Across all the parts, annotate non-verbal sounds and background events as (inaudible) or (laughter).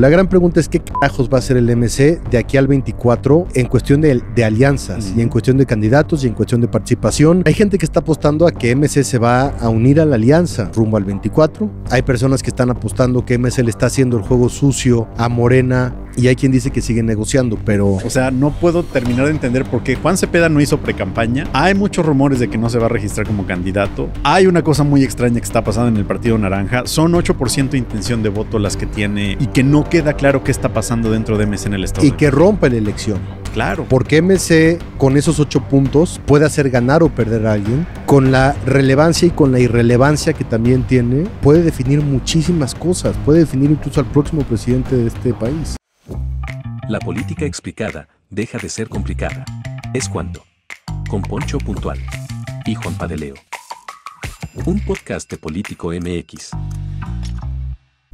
La gran pregunta es qué carajos va a ser el MC de aquí al 24 en cuestión de, alianzas y en cuestión de candidatos y en cuestión de participación. Hay gente que está apostando a que MC se va a unir a la alianza rumbo al 24. Hay personas que están apostando que MC le está haciendo el juego sucio a Morena y hay quien dice que sigue negociando, pero... O sea, no puedo terminar de entender por qué Juan Cepeda no hizo precampaña. Hay muchos rumores de que no se va a registrar como candidato. Hay una cosa muy extraña que está pasando en el Partido Naranja. Son 8% de intención de voto las que tiene y que no queda claro qué está pasando dentro de MC en el Estado. Y que rompa la elección. Claro. Porque MC con esos ocho puntos puede hacer ganar o perder a alguien. Con la relevancia y con la irrelevancia que también tiene, puede definir muchísimas cosas. Puede definir incluso al próximo presidente de este país. La política explicada deja de ser complicada. Es cuando Con Poncho Puntual y Juan Padeleo. Un podcast de Político MX.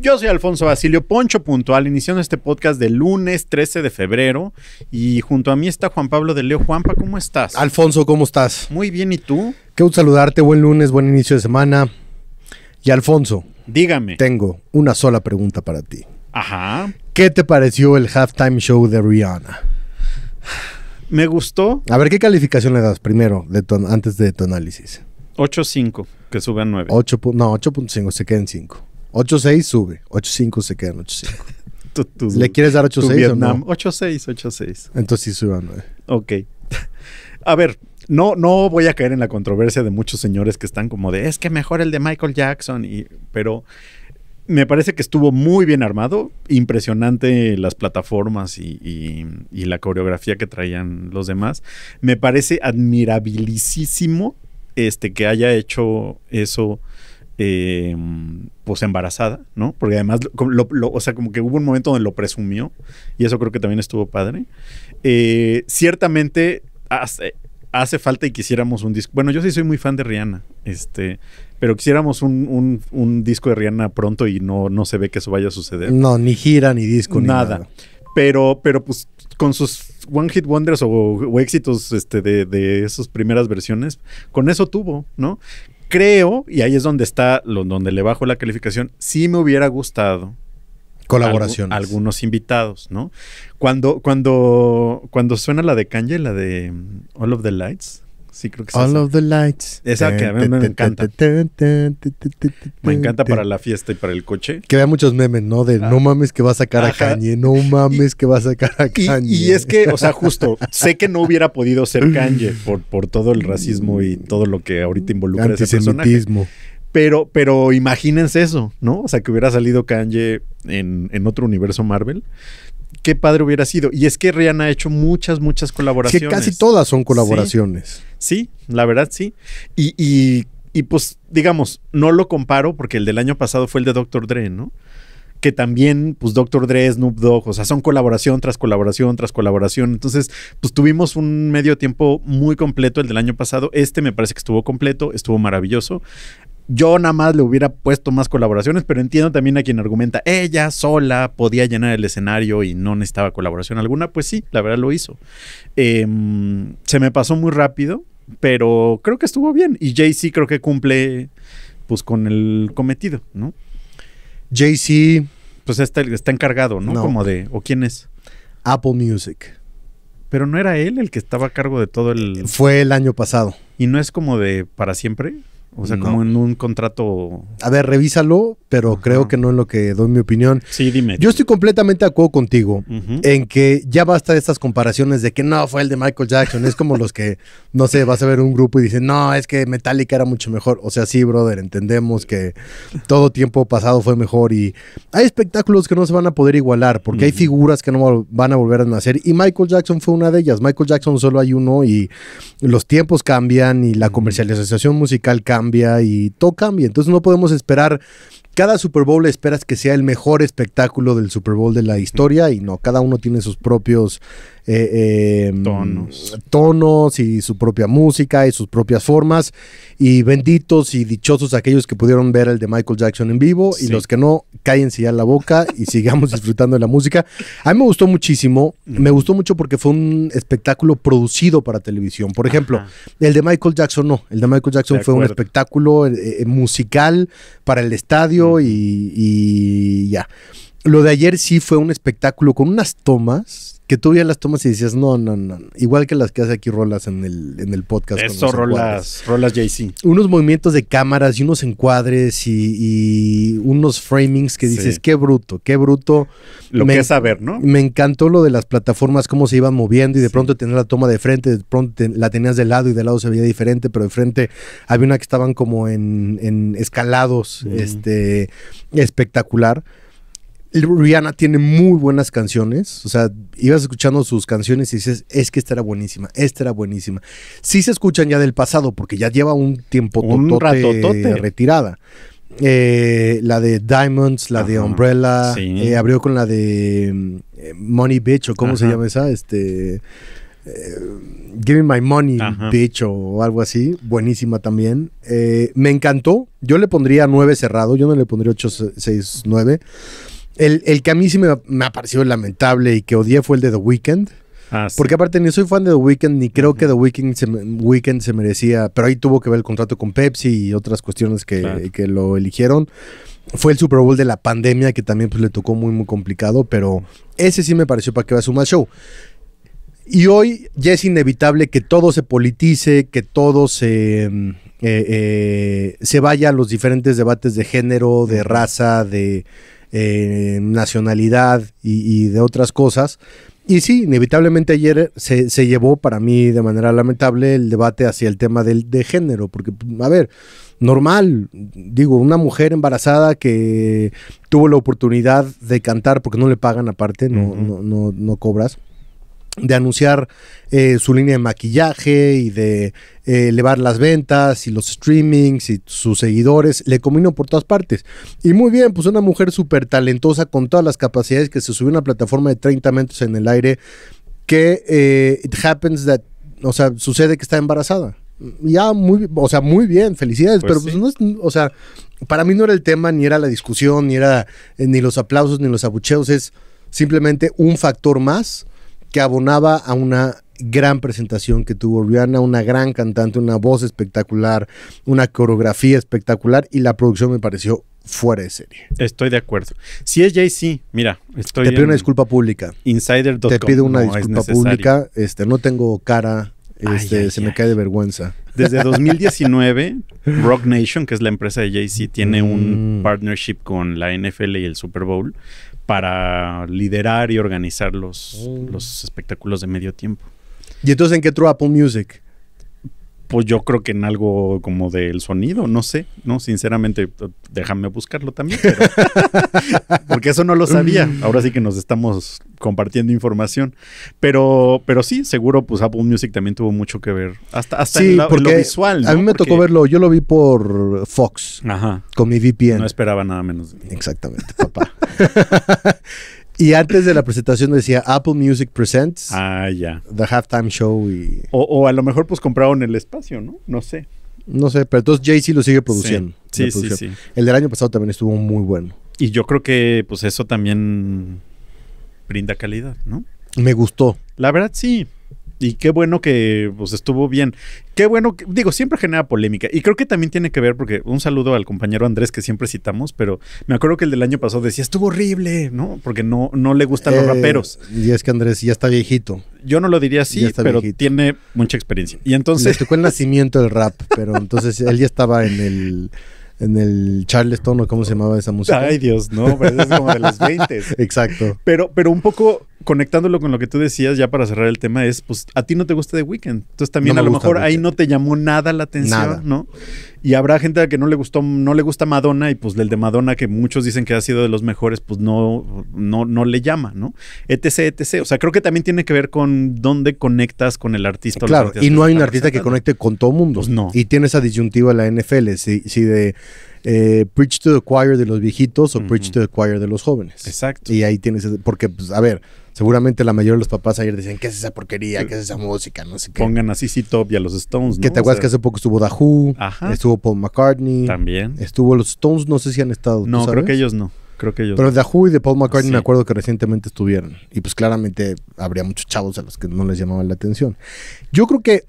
Yo soy Alfonso Basilio Poncho Puntual, iniciando este podcast de lunes 13 de febrero y junto a mí está Juan Pablo de Leo. Juanpa, ¿cómo estás? Alfonso, ¿cómo estás? Muy bien, ¿y tú? Qué gusto saludarte, buen lunes, buen inicio de semana. Y Alfonso, dígame. Tengo una sola pregunta para ti. Ajá. ¿Qué te pareció el halftime show de Rihanna? Me gustó. A ver, ¿qué calificación le das primero, antes de tu análisis? 8.5, que suban a 9. no, 8.5, se queda en 5. 8-6 sube, 8-5 se quedan 8-5. (laughs) le quieres dar 8-6 o no? 8-6, 8-6. Entonces sí a 9. Ok. (laughs) A ver, no, voy a caer en la controversia de muchos señores que están como de es que mejor el de Michael Jackson, pero me parece que estuvo muy bien armado, impresionante las plataformas y, y, y la coreografía que traían los demás. Me parece admirabilísimo este, que haya hecho eso eh, pues embarazada, ¿no? Porque además, o sea, como que hubo un momento donde lo presumió y eso creo que también estuvo padre. Eh, ciertamente hace, falta y quisiéramos un disco. Bueno, yo sí soy muy fan de Rihanna, este, pero quisiéramos un, disco de Rihanna pronto y no, no se ve que eso vaya a suceder. No, ni gira, ni disco, nada. Ni nada. Pero, pero pues con sus One Hit Wonders o, éxitos este, de, de esas primeras versiones, con eso tuvo, ¿no? creo, y ahí es donde está, lo, donde le bajo la calificación, sí me hubiera gustado. colaboración. algunos invitados, ¿no? Cuando, cuando, cuando suena la de Kanye, la de All of the Lights, Sí, creo que sí. All of the lights. Esa que a mí me encanta. Me encanta para la fiesta y para el coche. Que vea muchos memes, ¿no? De no ah. mames que va a sacar a Kanye, no mames que va a sacar a Kanye. Y, es que, o sea, justo, (laughs) sé que no hubiera podido ser Kanye (laughs) por, por todo el racismo y todo lo que ahorita involucra ese personaje. Pero, pero imagínense eso, ¿no? O sea, que hubiera salido Kanye en, en otro universo Marvel qué padre hubiera sido. Y es que Rihanna ha hecho muchas, muchas colaboraciones. que casi todas son colaboraciones. Sí, la verdad sí. Y, y, pues, digamos, no lo comparo porque el del año pasado fue el de Doctor Dre, ¿no? Que también, pues, Doctor Dre, Snoop Dogg, o sea, son colaboración tras colaboración tras colaboración. Entonces, pues tuvimos un medio tiempo muy completo el del año pasado. Este me parece que estuvo completo, estuvo maravilloso yo nada más le hubiera puesto más colaboraciones, pero entiendo también a quien argumenta, ella sola podía llenar el escenario y no necesitaba colaboración alguna. Pues sí, la verdad lo hizo. Em, se me pasó muy rápido, pero creo que estuvo bien. Y Jay-Z creo que cumple pues con el cometido, ¿no? Jay-Z. Pues está, encargado, ¿no? ¿no? Como de, ¿o quién es? Apple Music. Pero no era él el que estaba a cargo de todo el... Fue el año pasado. ¿Y no es como de para siempre? O sea, como en un contrato. A ver, revísalo, pero creo que no en lo que doy mi opinión. Sí, dime. Yo estoy completamente de acuerdo contigo en que ya basta de estas comparaciones de que no fue el de Michael Jackson. es como los que, no sé, vas a ver un grupo y dicen, no, es que Metallica era mucho mejor. O sea, sí, brother, entendemos que todo tiempo pasado fue mejor y hay espectáculos que no se van a poder igualar porque hay figuras que no van a volver a nacer y Michael Jackson fue una de ellas. Michael Jackson solo hay uno y los tiempos cambian y la comercialización musical cambia cambia y todo cambia. Entonces no podemos esperar cada Super Bowl esperas que sea el mejor espectáculo del Super Bowl de la historia y no, cada uno tiene sus propios eh, eh, tonos. y su propia música y sus propias formas y benditos y dichosos aquellos que pudieron ver el de Michael Jackson en vivo y los que no, cállense ya la boca y sigamos (laughs) disfrutando de la música. A mí me gustó muchísimo, me gustó mucho porque fue un espectáculo producido para televisión. Por ejemplo, el de Michael Jackson no, el de Michael Jackson fue un espectáculo eh, musical para el estadio y ya. Lo de ayer sí fue un espectáculo con unas tomas que tú ya las tomas y dices, no, no, no. Igual que las que hace aquí Rolas en el, en el podcast. Eso, Rolas, Rolas JC. Unos movimientos de cámaras y unos encuadres y, unos framings que dices, qué bruto, qué bruto. Lo que es saber, ¿no? Me encantó lo de las plataformas, cómo se iban moviendo y de pronto tener la toma de frente, de pronto la tenías de lado y de lado se veía diferente, pero de frente había una que estaban como en, en escalados, este, espectacular. Rihanna tiene muy buenas canciones, o sea, ibas escuchando sus canciones y dices, es que esta era buenísima, esta era buenísima. Sí se escuchan ya del pasado, porque ya lleva un tiempo totote retirada. Eh, la de Diamonds, la de Umbrella, eh, abrió con la de mm, Money Bitch, o cómo se llama esa, este... Eh, Give me my money, bitch, o algo así. Buenísima también. me encantó. Yo le pondría 9 cerrado. Yo no le pondría 8, 6, 9. El, que a mí sí me, me, ha parecido lamentable y que odié fue el de The Weeknd. Ah, Porque aparte ni soy fan de The Weeknd, ni creo que The Weeknd se, se merecía, pero ahí tuvo que ver el contrato con Pepsi y otras cuestiones que, lo eligieron. Fue el Super Bowl de la pandemia que también pues, le tocó muy, muy complicado, pero ese sí me pareció para que vaya su más show. Y hoy ya es inevitable que todo se politice, que todo se, mm, eh, eh, se vaya a los diferentes debates de género, de raza, de nacionalidad y, de otras cosas. Y sí, inevitablemente ayer se, llevó para mí de manera lamentable el debate hacia el tema del, de género, porque, a ver, normal, digo, una mujer embarazada que tuvo la oportunidad de cantar porque no le pagan aparte, no, no, no cobras de anunciar eh, su línea de maquillaje y de eh, elevar las ventas y los streamings y sus seguidores. Le combinó por todas partes. Y muy bien, pues una mujer súper talentosa con todas las capacidades que se subió a una plataforma de 30 metros en el aire que eh, happens that, o sea, sucede que está embarazada. Ya, muy, o sea, muy bien, felicidades, pues pero pues no es, o sea, para mí no era el tema, ni era la discusión, ni era ni los aplausos, ni los abucheos, es simplemente un factor más que abonaba a una gran presentación que tuvo Rihanna, una gran cantante, una voz espectacular, una coreografía espectacular y la producción me pareció fuera de serie. Estoy de acuerdo. Si es Jay-Z, mira, estoy. Te pido una disculpa pública. Insider.com. Te pido una disculpa pública. Este, no tengo cara. Este, se me cae de vergüenza. Desde 2019, (laughs) Rock Nation, que es la empresa de Jay-Z, tiene un mm. partnership con la NFL y el Super Bowl para liderar y organizar mm. los, espectáculos de medio tiempo. ¿Y entonces en qué entró Apple Music? Pues yo creo que en algo como del sonido, no sé, no, sinceramente, déjame buscarlo también, (laughs) porque eso no lo sabía. Mm. Ahora sí que nos estamos compartiendo información, pero, pero sí, seguro, pues Apple Music también tuvo mucho que ver, hasta, hasta lo visual. A mí me tocó verlo, yo lo vi por Fox, con mi VPN. No esperaba nada menos. De mí. Exactamente, papá. (laughs) Y antes de la presentación decía Apple Music Presents. Ah, ya. The Halftime Show y... O, a lo mejor pues compraron el espacio, ¿no? No sé. No sé, pero entonces Jay-Z lo sigue produciendo. sí, sí, sí, El del año pasado también estuvo muy bueno. Y yo creo que pues eso también brinda calidad, ¿no? Me gustó. La verdad sí, y qué bueno que pues, estuvo bien. Qué bueno, digo, siempre genera polémica. Y creo que también tiene que ver, porque un saludo al compañero Andrés que siempre citamos, pero me acuerdo que el del año pasado decía, estuvo horrible, ¿no? Porque no, no le gustan los eh, raperos. Y es que Andrés ya está viejito. Yo no lo diría así, pero tiene mucha experiencia. Y entonces... Le tocó el nacimiento del rap, pero entonces él ya estaba en el en el Charleston o cómo se llamaba esa música. Ay Dios, no, pero es como de los 20. (laughs) Exacto. Pero, pero un poco conectándolo con lo que tú decías, ya para cerrar el tema, es pues a ti no te gusta The Weeknd. Entonces también a lo mejor ahí no te llamó nada la atención, ¿no? Y habrá gente a la que no le gustó, no le gusta Madonna, y pues el de Madonna, que muchos dicen que ha sido de los mejores, pues no, no, no le llama, ¿no? Etc, etc. O sea, creo que también tiene que ver con dónde conectas con el artista. Claro, y no hay un artista que conecte con todo mundo. Pues, no. Y tiene esa disyuntiva la NFL, si, si de eh, Preach to the Choir de los viejitos o Preach to the Choir de los jóvenes. Exacto. Y ahí tienes, porque, pues, a ver, Seguramente la mayoría de los papás ayer decían, ¿qué es esa porquería? ¿Qué es esa música? No sé qué. Pongan así CC Top y a los Stones, ¿no? Que te acuerdas que hace poco estuvo Dahu, Ajá. estuvo Paul McCartney. También. Estuvo los Stones, no sé si han estado. No, creo que ellos no. Creo que ellos Pero no. y de Paul McCartney me acuerdo que recientemente estuvieron. Y pues claramente habría muchos chavos a los que no les llamaba la atención. Yo creo que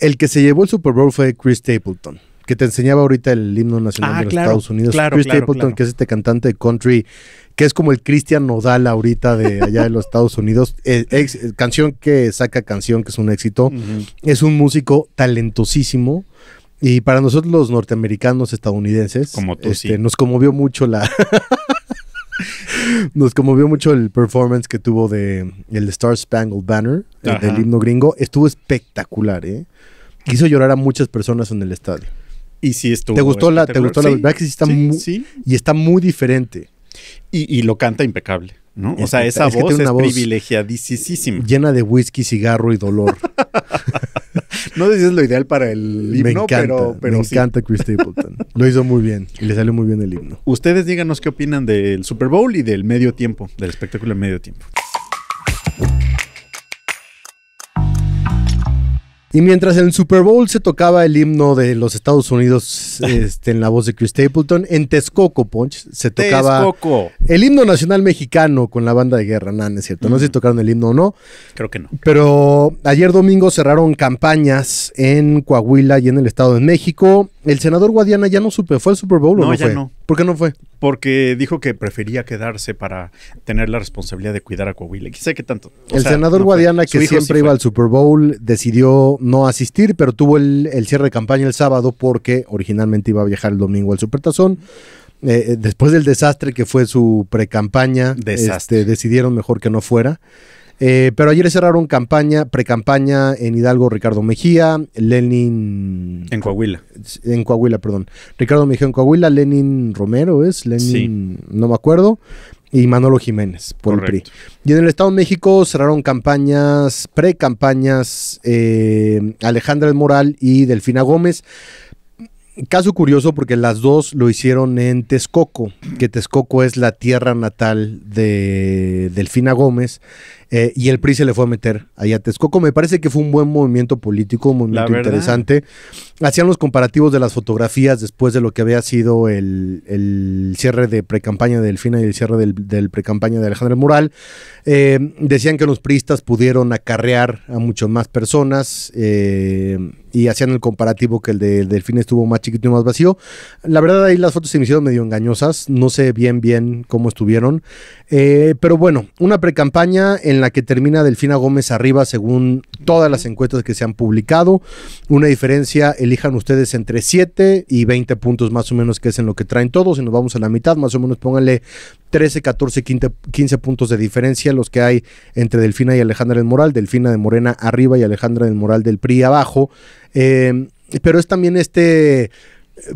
el que se llevó el Super Bowl fue Chris Stapleton que te enseñaba ahorita el himno nacional ah, de los Estados Unidos. Chris Stapleton, que es este cantante de country, que es como el Christian Nodal ahorita de allá de los Estados Unidos. (laughs) Eh, eh, canción que saca canción, que es un éxito. Es un músico talentosísimo. Y para nosotros los norteamericanos estadounidenses, este, nos conmovió mucho la... (laughs) Nos conmovió mucho el performance que tuvo de el Star Spangled Banner, del himno gringo. Estuvo espectacular, ¿eh? Hizo llorar a muchas personas en el estadio. Y sí estuvo. ¿Te gustó la, te gustó está muy, y está muy diferente. Y, lo canta impecable, ¿no? o sea, esa voz es privilegiadísima. Llena de whisky, cigarro y dolor. (laughs) no sé si es lo ideal para el himno, pero, Chris Stapleton. Lo hizo muy bien y le salió muy bien el himno. Ustedes díganos qué opinan del Super Bowl y del medio tiempo, del espectáculo del medio tiempo. Y mientras en el Super Bowl se tocaba el himno de los Estados Unidos (laughs) este, en la voz de Chris Stapleton, en Texcoco, Ponch, se tocaba el himno nacional mexicano con la banda de guerra. Nan, es cierto. No sé si mm. tocaron el himno o no. Creo que no. Pero ayer domingo cerraron campañas en Coahuila y en el Estado de México. El senador Guadiana ya no supe, ¿fue al Super Bowl no, o no ya fue? No. ¿Por qué no fue? Porque dijo que prefería quedarse para tener la responsabilidad de cuidar a Coahuila. Sé que tanto. el senador Guadiana, que siempre iba al Super Bowl, decidió no asistir, pero tuvo el, cierre de campaña el sábado porque originalmente iba a viajar el domingo al Supertazón. Eh, eh después del desastre que fue su pre-campaña, este, decidieron mejor que no fuera. Eh, pero ayer cerraron campaña, precampaña en Hidalgo Ricardo Mejía, Lenin... En Coahuila. En Coahuila, perdón. Ricardo Mejía en Coahuila, Lenin Romero es, Lenin... No me acuerdo y Manolo Jiménez por el PRI. Y en el Estado de México cerraron campañas, pre-campañas, eh, Alejandra Moral y Delfina Gómez. Caso curioso porque las dos lo hicieron en Texcoco, que Texcoco es la tierra natal de Delfina Gómez, eh, y el PRI se le fue a meter ahí a Texcoco. Me parece que fue un buen movimiento político, un movimiento interesante. Hacían los comparativos de las fotografías después de lo que había sido el, cierre de precampaña de Delfina y el cierre del, del precampaña de Alejandro Mural. Eh, decían que los priistas pudieron acarrear a muchas más personas. Eh, y hacían el comparativo que el de Delfín estuvo más chiquito y más vacío. La verdad ahí las fotos se me hicieron medio engañosas, no sé bien bien cómo estuvieron. Eh, pero bueno, una precampaña en la que termina Delfina Gómez arriba según todas las encuestas que se han publicado. Una diferencia, elijan ustedes entre 7 y 20 puntos más o menos que es en lo que traen todos y nos vamos a la mitad, más o menos pónganle 13, 14, 15 puntos de diferencia los que hay entre Delfina y Alejandra del Moral, Delfina de Morena arriba y Alejandra del Moral del PRI abajo. Eh, pero es también este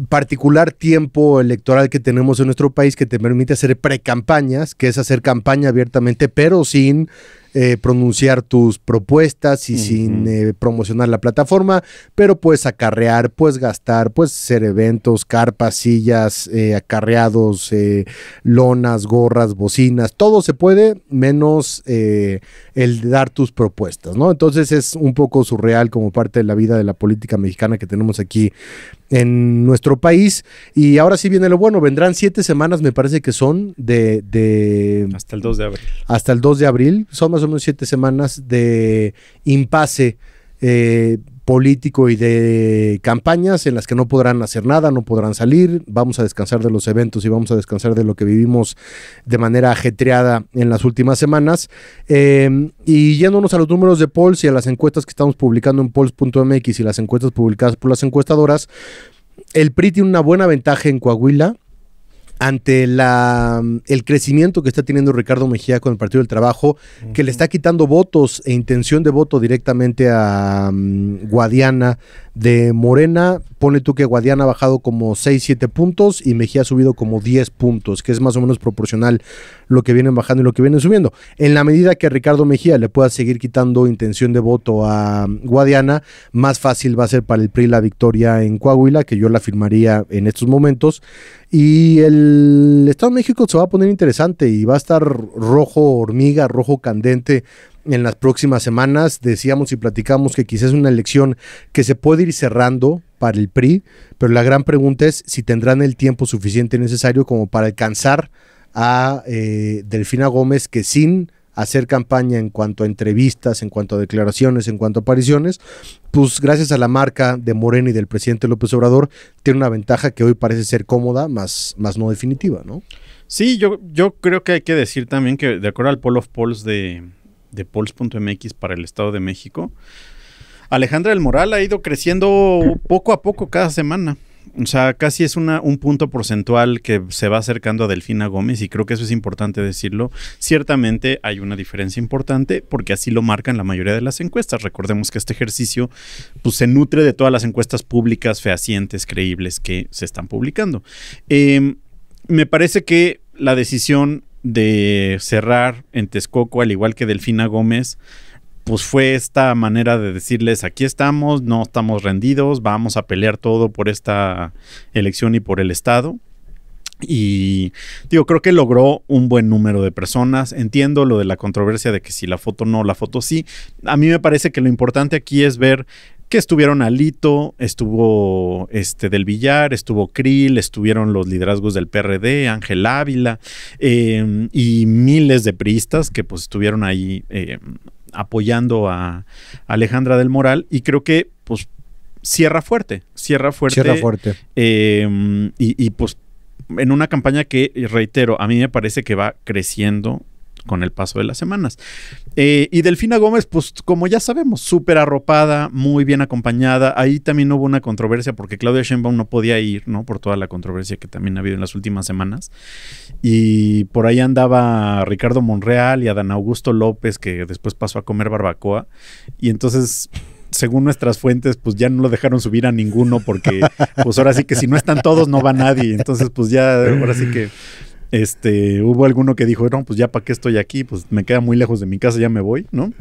particular tiempo electoral que tenemos en nuestro país que te permite hacer precampañas, que es hacer campaña abiertamente, pero sin eh, pronunciar tus propuestas y sin eh, promocionar la plataforma, pero puedes acarrear, puedes gastar, puedes hacer eventos, carpas, sillas, eh, acarreados, lonas, gorras, bocinas, todo se puede menos el dar tus propuestas, ¿no? Entonces es un poco surreal como parte de la vida de la política mexicana que tenemos aquí en nuestro país. Y ahora sí viene lo bueno, vendrán siete semanas, me parece que son, de, Hasta el 2 de abril. Hasta el 2 de abril, son más o menos siete semanas de impasse. Eh, político y de campañas en las que no podrán hacer nada, no podrán salir, vamos a descansar de los eventos y vamos a descansar de lo que vivimos de manera ajetreada en las últimas semanas. Em, y yéndonos a los números de polls y a las encuestas que estamos publicando en polls.mx y las encuestas publicadas por las encuestadoras, el PRI tiene una buena ventaja en Coahuila, ante la, mm, el crecimiento que está teniendo Ricardo Mejía con el Partido del Trabajo, que le está quitando votos e intención de voto directamente a mm, Guadiana de Morena. Pone tú que Guadiana ha bajado como 6, 7 puntos y Mejía ha subido como 10 puntos, que es más o menos proporcional lo que vienen bajando y lo que vienen subiendo. En la medida que Ricardo Mejía le pueda seguir quitando intención de voto a mm, Guadiana, más fácil va a ser para el PRI la victoria en Coahuila, que yo la firmaría en estos momentos. Y el el Estado de México se va a poner interesante y va a estar rojo hormiga, rojo candente en las próximas semanas. Decíamos y platicamos que quizás es una elección que se puede ir cerrando para el PRI, pero la gran pregunta es si tendrán el tiempo suficiente necesario como para alcanzar a eh, Delfina Gómez, que sin hacer campaña en cuanto a entrevistas, en cuanto a declaraciones, en cuanto a apariciones, pues gracias a la marca de Moreno y del presidente López Obrador, tiene una ventaja que hoy parece ser cómoda, más, más no definitiva, ¿no? Sí, yo, yo creo que hay que decir también que de acuerdo al poll of polls de, de polls.mx para el Estado de México, Alejandra del Moral ha ido creciendo poco a poco cada semana. O sea, casi es un punto porcentual que se va acercando a Delfina Gómez y creo que eso es importante decirlo. Ciertamente hay una diferencia importante porque así lo marcan la mayoría de las encuestas. Recordemos que este ejercicio pues, se nutre de todas las encuestas públicas fehacientes, creíbles que se están publicando. Em, me parece que la decisión de cerrar en Texcoco, al igual que Delfina Gómez, pues fue esta manera de decirles, aquí estamos, no estamos rendidos, vamos a pelear todo por esta elección y por el Estado. Y digo, creo que logró un buen número de personas. Entiendo lo de la controversia de que si la foto no, la foto sí. A mí me parece que lo importante aquí es ver que estuvieron Alito, estuvo este del Villar, estuvo Krill, estuvieron los liderazgos del PRD, Ángel Ávila em, y miles de priistas que pues estuvieron ahí em, apoyando a Alejandra del Moral y creo que pues cierra fuerte, cierra fuerte. Cierra fuerte. Em, y, y, pues en una campaña que, reitero, a mí me parece que va creciendo con el paso de las semanas. Eh, y Delfina Gómez, pues como ya sabemos, súper arropada, muy bien acompañada. Ahí también hubo una controversia porque Claudia Sheinbaum no podía ir, ¿no? Por toda la controversia que también ha habido en las últimas semanas. Y por ahí andaba Ricardo Monreal y Adán Augusto López, que después pasó a comer barbacoa. Y entonces según nuestras fuentes, pues ya no lo dejaron subir a ninguno porque, pues ahora sí que si no están todos, no va nadie. Entonces, pues ya, ahora sí que este, hubo alguno que dijo, no, pues ya para qué estoy aquí, pues me queda muy lejos de mi casa, ya me voy, ¿no?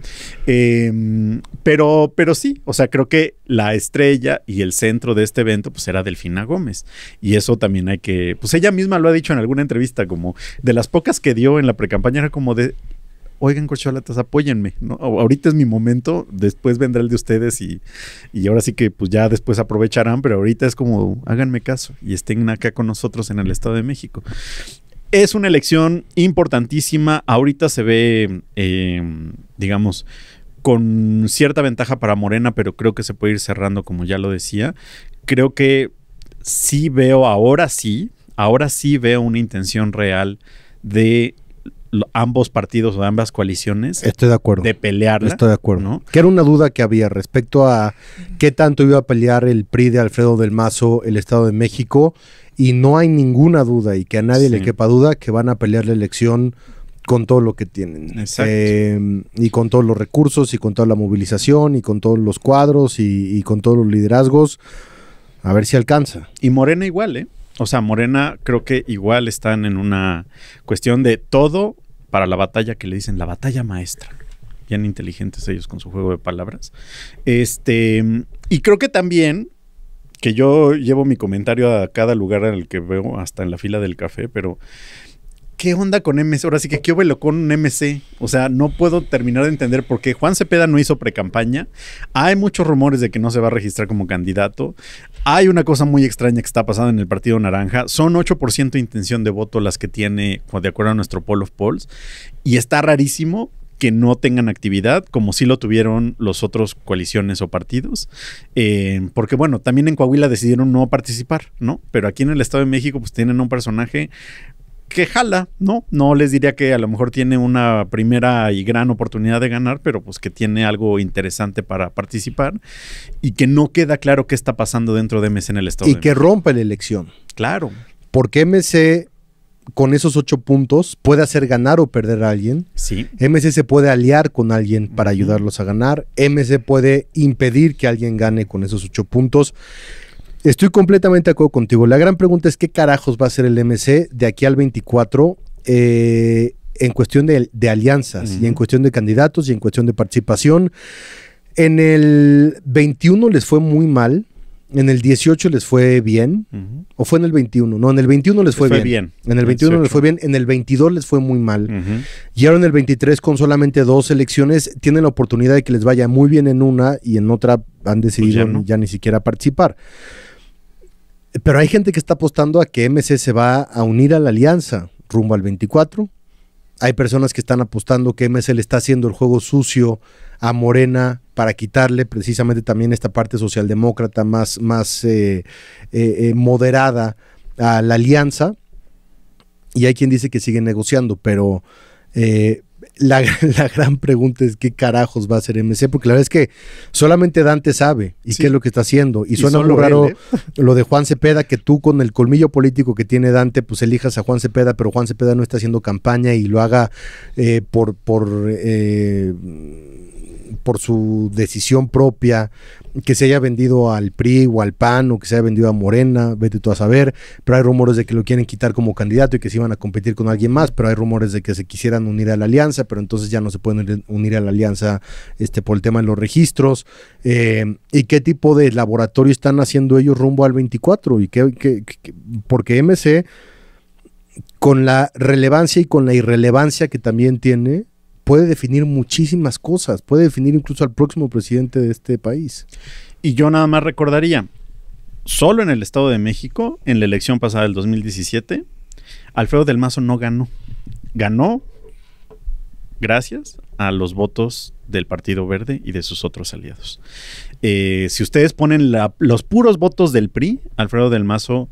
Em, pero, pero sí, o sea, creo que la estrella y el centro de este evento, pues era Delfina Gómez. Y eso también hay que, pues ella misma lo ha dicho en alguna entrevista, como de las pocas que dio en la precampaña, era como de, oigan, cocholatas, apóyenme, ¿no? Ahorita es mi momento, después vendrá el de ustedes y, y, ahora sí que pues ya después aprovecharán, pero ahorita es como, háganme caso y estén acá con nosotros en el Estado de México es una elección importantísima. Ahorita se ve, eh, digamos, con cierta ventaja para Morena, pero creo que se puede ir cerrando, como ya lo decía. Creo que sí veo ahora sí, ahora sí veo una intención real de ambos partidos o de ambas coaliciones. Estoy de acuerdo. De pelear. Estoy de acuerdo. Que era una duda que había respecto a qué tanto iba a pelear el PRI de Alfredo del Mazo, el Estado de México, y no hay ninguna duda y que a nadie le quepa duda que van a pelear la elección con todo lo que tienen. Exacto. Em, y con todos los recursos y con toda la movilización y con todos los cuadros y, y con todos los liderazgos. A ver si alcanza. Y Morena igual, ¿eh? O sea, Morena creo que igual están en una cuestión de todo para la batalla que le dicen la batalla maestra. Bien inteligentes ellos con su juego de palabras. Este, y creo que también que yo llevo mi comentario a cada lugar en el que veo, hasta en la fila del café, pero ¿qué onda con MC? Ahora sí que qué velo con MC. O sea, no puedo terminar de entender por qué Juan Cepeda no hizo precampaña. Hay muchos rumores de que no se va a registrar como candidato. Hay una cosa muy extraña que está pasando en el Partido Naranja. Son 8% de intención de voto las que tiene, de acuerdo a nuestro poll of polls. Y está rarísimo que no tengan actividad, como sí lo tuvieron los otros coaliciones o partidos, eh, porque bueno, también en Coahuila decidieron no participar, ¿no? Pero aquí en el Estado de México pues tienen un personaje que jala, ¿no? No les diría que a lo mejor tiene una primera y gran oportunidad de ganar, pero pues que tiene algo interesante para participar y que no queda claro qué está pasando dentro de MC en el Estado. Y que rompa la elección. Claro. Porque MC con esos ocho puntos puede hacer ganar o perder a alguien. Sí. MC se puede aliar con alguien para ayudarlos a ganar. MC puede impedir que alguien gane con esos ocho puntos. Estoy completamente de acuerdo contigo. La gran pregunta es qué carajos va a ser el MC de aquí al 24 eh, en cuestión de, alianzas y en cuestión de candidatos y en cuestión de participación. En el 21 les fue muy mal en el 18 les fue bien. ¿O fue en el 21? No, en el 21 les fue, bien. En el 21 les fue bien. En el 22 les fue muy mal. Y ahora en el 23, con solamente dos elecciones, tienen la oportunidad de que les vaya muy bien en una y en otra han pues decidido ya, ni siquiera participar. Pero hay gente que está apostando a que MC se va a unir a la alianza rumbo al 24. Hay personas que están apostando que MC le está haciendo el juego sucio a Morena para quitarle precisamente también esta parte socialdemócrata más, más eh, eh, eh, moderada a la alianza. Y hay quien dice que sigue negociando, pero (laughs) la, gran pregunta es qué carajos va a hacer MC, porque la verdad es que solamente Dante sabe y qué es lo que está haciendo. Y, suena muy raro (laughs) lo de Juan Cepeda, que tú con el colmillo político que tiene Dante, pues elijas a Juan Cepeda, pero Juan Cepeda no está haciendo campaña y lo haga por, por por su decisión propia, que se haya vendido al PRI o al PAN o que se haya vendido a Morena, vete tú a saber, pero hay rumores de que lo quieren quitar como candidato y que se iban a competir con alguien más, pero hay rumores de que se quisieran unir a la alianza, pero entonces ya no se pueden unir a la alianza este, por el tema de los registros. Eh, ¿Y qué tipo de laboratorio están haciendo ellos rumbo al 24? ¿Y qué, porque MC, con la relevancia y con la irrelevancia que también tiene, puede definir muchísimas cosas, puede definir incluso al próximo presidente de este país. Y yo nada más recordaría, solo en el Estado de México, en la elección pasada del 2017, Alfredo del Mazo no ganó. Ganó gracias a los votos del Partido Verde y de sus otros aliados. Eh, si ustedes ponen los puros votos del PRI, Alfredo del Mazo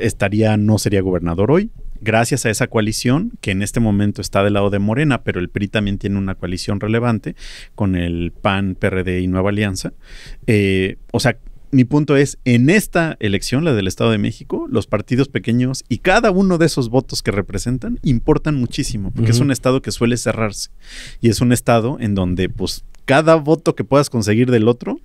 estaría, no sería gobernador hoy, gracias a esa coalición, que en este momento está del lado de Morena, pero el PRI también tiene una coalición relevante con el PAN, PRD y Nueva Alianza. Eh, o sea, mi punto es, en esta elección, la del Estado de México, los partidos pequeños y cada uno de esos votos que representan importan muchísimo, porque es un estado que suele cerrarse y es un estado en donde pues cada voto que puedas conseguir del otro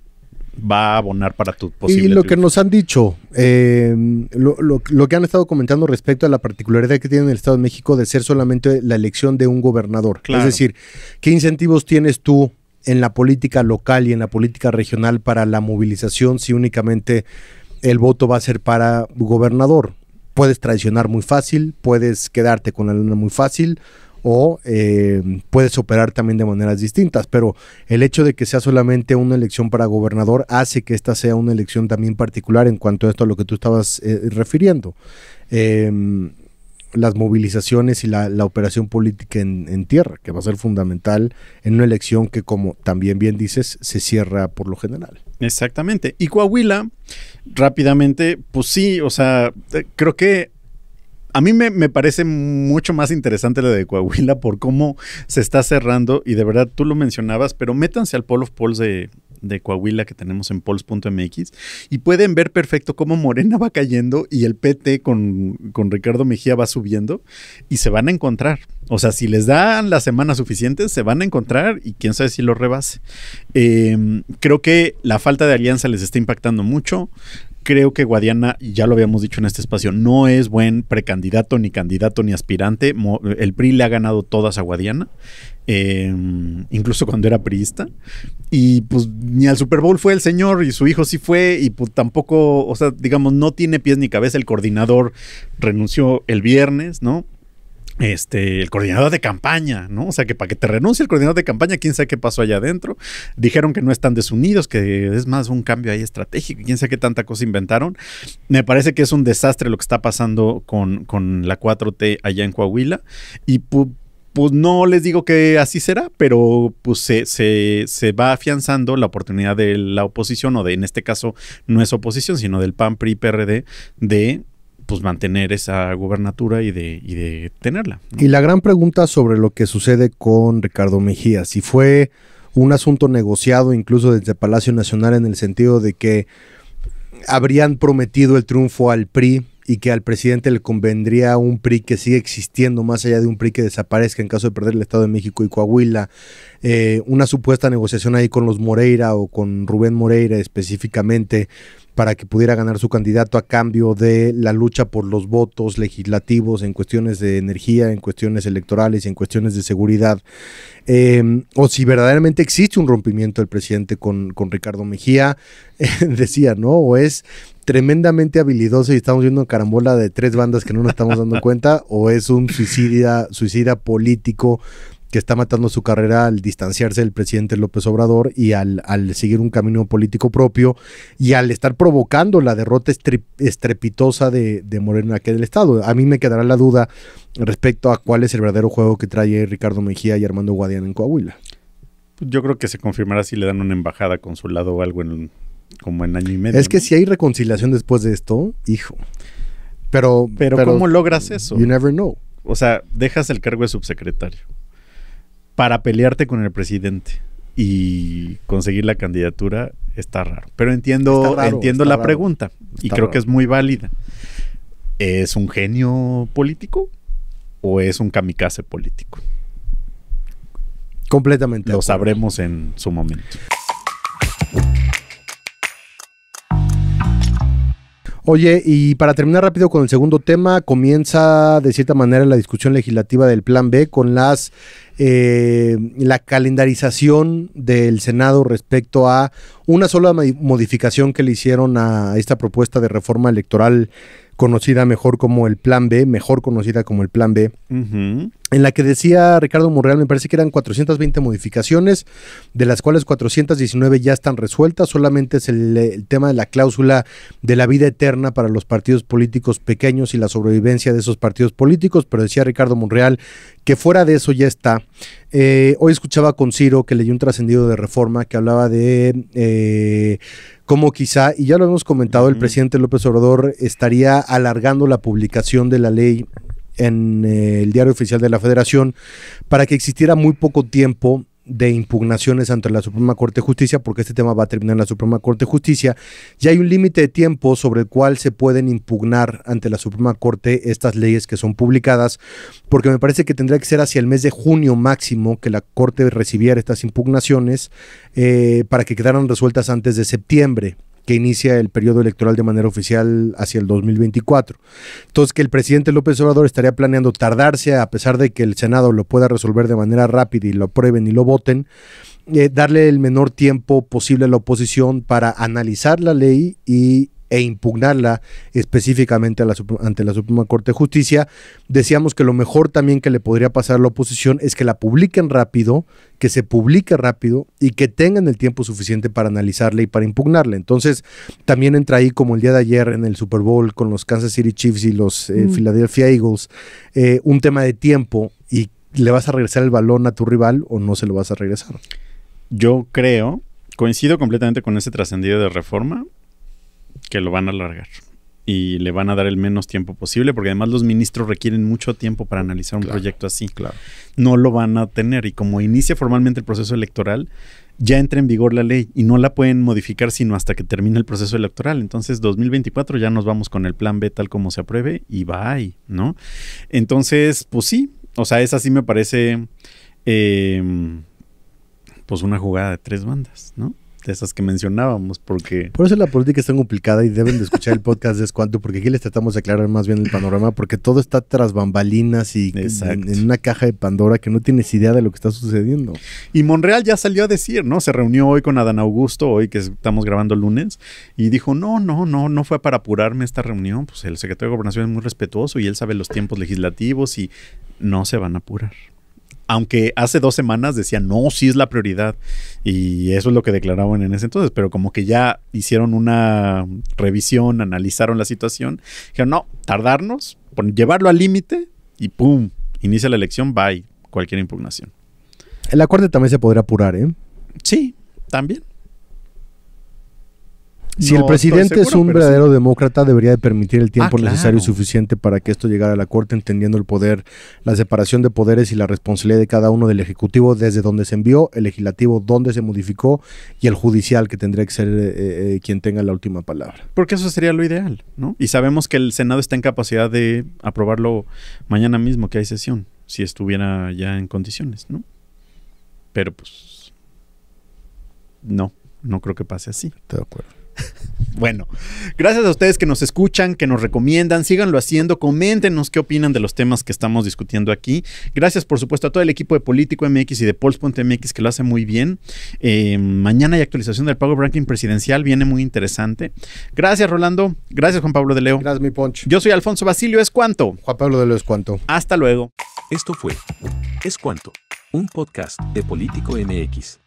va a abonar para tu posible. Y lo que nos han dicho, eh, lo, que han estado comentando respecto a la particularidad que tiene el Estado de México de ser solamente la elección de un gobernador. Es decir, ¿qué incentivos tienes tú en la política local y en la política regional para la movilización si únicamente el voto va a ser para gobernador? Puedes traicionar muy fácil, puedes quedarte con la luna muy fácil o eh, puedes operar también de maneras distintas, pero el hecho de que sea solamente una elección para gobernador hace que esta sea una elección también particular en cuanto a esto a lo que tú estabas eh, refiriendo. Em, las movilizaciones y la, operación política en, tierra, que va a ser fundamental en una elección que, como también bien dices, se cierra por lo general. Exactamente. Y Coahuila, rápidamente, pues sí, o sea, eh, creo que a mí me, parece mucho más interesante la de Coahuila por cómo se está cerrando y de verdad tú lo mencionabas, pero métanse al Poll of Polls de, Coahuila que tenemos en polls.mx y pueden ver perfecto cómo Morena va cayendo y el PT con, Ricardo Mejía va subiendo y se van a encontrar. O sea, si les dan las semanas suficientes, se van a encontrar y quién sabe si lo rebase. Em, creo que la falta de alianza les está impactando mucho creo que Guadiana, ya lo habíamos dicho en este espacio, no es buen precandidato, ni candidato, ni aspirante. El PRI le ha ganado todas a Guadiana, em, incluso cuando era priista. Y pues ni al Super Bowl fue el señor, y su hijo sí fue, y pues tampoco, o sea, digamos, no tiene pies ni cabeza. El coordinador renunció el viernes, ¿no? este, el coordinador de campaña, ¿no? O sea, que para que te renuncie el coordinador de campaña, quién sabe qué pasó allá adentro. Dijeron que no están desunidos, que es más un cambio ahí estratégico, quién sabe qué tanta cosa inventaron. Me parece que es un desastre lo que está pasando con, con la 4T allá en Coahuila. Y pues no les digo que así será, pero pues se, se, va afianzando la oportunidad de la oposición, o de en este caso no es oposición, sino del PAN, PRI, PRD, de pues mantener esa gubernatura y de, y de tenerla. Y la gran pregunta sobre lo que sucede con Ricardo Mejía, si fue un asunto negociado incluso desde Palacio Nacional en el sentido de que habrían prometido el triunfo al PRI y que al presidente le convendría un PRI que sigue existiendo más allá de un PRI que desaparezca en caso de perder el Estado de México y Coahuila, eh, una supuesta negociación ahí con los Moreira o con Rubén Moreira específicamente para que pudiera ganar su candidato a cambio de la lucha por los votos legislativos en cuestiones de energía, en cuestiones electorales, y en cuestiones de seguridad, em, o si verdaderamente existe un rompimiento del presidente con, con Ricardo Mejía, (laughs) eh, decía, ¿no? O es tremendamente habilidoso y estamos viendo carambola de tres bandas que no nos estamos dando cuenta, o es un suicida político que está matando su carrera al distanciarse del presidente López Obrador y al, al seguir un camino político propio y al estar provocando la derrota estrepitosa de, de Morena aquí del Estado. A mí me quedará la duda respecto a cuál es el verdadero juego que trae Ricardo Mejía y Armando Guadiana en Coahuila. Yo creo que se confirmará si le dan una embajada, consulado o algo en, como en año y medio. Es que si hay reconciliación después de esto, hijo. pero, pero ¿cómo logras eso? You never know. O sea, dejas el cargo de subsecretario para pelearte con el presidente y conseguir la candidatura está raro. Pero entiendo, entiendo la pregunta y creo que es muy válida. ¿Es un genio político o es un kamikaze político? Completamente. Lo sabremos en su momento. Oye, y para terminar rápido con el segundo tema, comienza de cierta manera la discusión legislativa del Plan B con las eh, la calendarización del Senado respecto a una sola modificación que le hicieron a esta propuesta de reforma electoral conocida mejor como el Plan B, mejor conocida como el Plan B, en la que decía Ricardo Monreal, me parece que eran 420 modificaciones, de las cuales 419 ya están resueltas, solamente es el, tema de la cláusula de la vida eterna para los partidos políticos pequeños y la sobrevivencia de esos partidos políticos, pero decía Ricardo Monreal que fuera de eso ya está eh, hoy escuchaba con Ciro que leyó un trascendido de reforma que hablaba de eh, cómo quizá, y ya lo hemos comentado, el presidente López Obrador estaría alargando la publicación de la ley en eh, el diario oficial de la federación para que existiera muy poco tiempo de impugnaciones ante la Suprema Corte de Justicia, porque este tema va a terminar en la Suprema Corte de Justicia, ya hay un límite de tiempo sobre el cual se pueden impugnar ante la Suprema Corte estas leyes que son publicadas, porque me parece que tendría que ser hacia el mes de junio máximo que la Corte recibiera estas impugnaciones eh, para que quedaran resueltas antes de septiembre que inicia el periodo electoral de manera oficial hacia el 2024. Entonces, que el presidente López Obrador estaría planeando tardarse, a pesar de que el Senado lo pueda resolver de manera rápida y lo aprueben y lo voten, eh, darle el menor tiempo posible a la oposición para analizar la ley y e impugnarla específicamente ante la Suprema Corte de Justicia. Decíamos que lo mejor también que le podría pasar a la oposición es que la publiquen rápido, que se publique rápido y que tengan el tiempo suficiente para analizarla y para impugnarla. Entonces, también entra ahí como el día de ayer en el Super Bowl con los Kansas City Chiefs y los eh, mm. Philadelphia Eagles, eh, un tema de tiempo y le vas a regresar el balón a tu rival o no se lo vas a regresar. Yo creo, coincido completamente con ese trascendido de reforma que lo van a alargar y le van a dar el menos tiempo posible, porque además los ministros requieren mucho tiempo para analizar un proyecto así. Claro. No lo van a tener y como inicia formalmente el proceso electoral, ya entra en vigor la ley y no la pueden modificar sino hasta que termine el proceso electoral. Entonces, 2024 ya nos vamos con el plan B tal como se apruebe y va ¿no? Entonces, pues sí, o sea, esa sí me parece em, pues una jugada de tres bandas, ¿no? de esas que mencionábamos, porque... Por eso la política es tan complicada y deben de escuchar el podcast de Escuanto, porque aquí les tratamos de aclarar más bien el panorama, porque todo está tras bambalinas y en, una caja de Pandora que no tienes idea de lo que está sucediendo. Y Monreal ya salió a decir, ¿no? Se reunió hoy con Adán Augusto, hoy que estamos grabando lunes, y dijo, no, no, no, no fue para apurarme esta reunión, pues el secretario de Gobernación es muy respetuoso y él sabe los tiempos legislativos y no se van a apurar aunque hace dos semanas decían, no, sí es la prioridad. Y eso es lo que declaraban en ese entonces, pero como que ya hicieron una revisión, analizaron la situación, dijeron, no, tardarnos, llevarlo al límite y ¡pum! Inicia la elección, bye, cualquier impugnación. El acuerdo también se podría apurar, ¿eh? Sí, también. Si el presidente es un verdadero demócrata, debería de permitir el ah, tiempo necesario y suficiente para que esto llegara a la Corte, entendiendo el poder, la separación de poderes y la responsabilidad de cada uno del Ejecutivo, desde donde se envió, el Legislativo, donde se modificó y el Judicial, que tendría que ser eh, eh, quien tenga la última palabra. Porque eso sería lo ideal, ¿no? Y sabemos que el Senado está en capacidad de aprobarlo mañana mismo, que hay sesión, si estuviera ya en condiciones, ¿no? Pero pues... No, no creo que pase así. de acuerdo. (laughs) Bueno, gracias a ustedes que nos escuchan, que nos recomiendan, síganlo haciendo, coméntenos qué opinan de los temas que estamos discutiendo aquí. Gracias, por supuesto, a todo el equipo de Político MX y de MX que lo hace muy bien. Eh, mañana hay actualización del pago ranking presidencial, viene muy interesante. Gracias, Rolando. Gracias, Juan Pablo de Leo. Gracias, mi Poncho. Yo soy Alfonso Basilio, es cuanto. Juan Pablo de Leo es cuanto. Hasta luego. Esto fue Es cuanto, un podcast de Político MX.